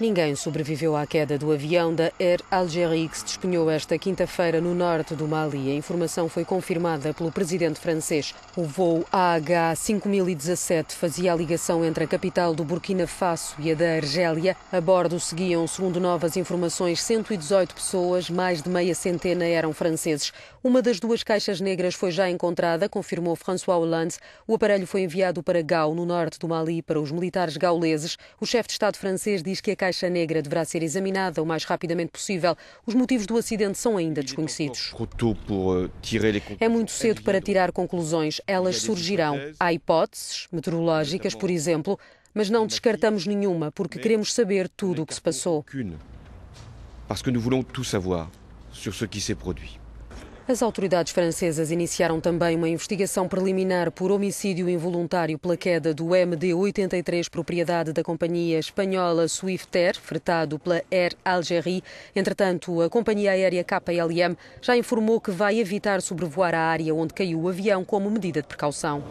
Ninguém sobreviveu à queda do avião da Air Algérie que se despenhou esta quinta-feira no norte do Mali. A informação foi confirmada pelo presidente francês. O voo AH-5017 fazia a ligação entre a capital do Burkina Faso e a da Argélia. A bordo seguiam, segundo novas informações, 118 pessoas, mais de meia centena eram franceses. Uma das duas caixas negras foi já encontrada, confirmou François Hollande. O aparelho foi enviado para Gao, no norte do Mali, para os militares gauleses. O chefe de Estado francês diz que a caixa negra deverá ser examinada o mais rapidamente possível. Os motivos do acidente são ainda desconhecidos. Eh, é muito é cedo para tirar conclusões. Elas surgirão. Há hipóteses meteorológicas, por exemplo, mas não descartamos nenhuma porque queremos saber tudo o que se passou. Porque que nous tudo tout savoir sur ce qui as autoridades francesas iniciaram também uma investigação preliminar por homicídio involuntário pela queda do MD-83, propriedade da companhia espanhola Swiftair, fretado pela Air Algérie. Entretanto, a companhia aérea KLM já informou que vai evitar sobrevoar a área onde caiu o avião como medida de precaução.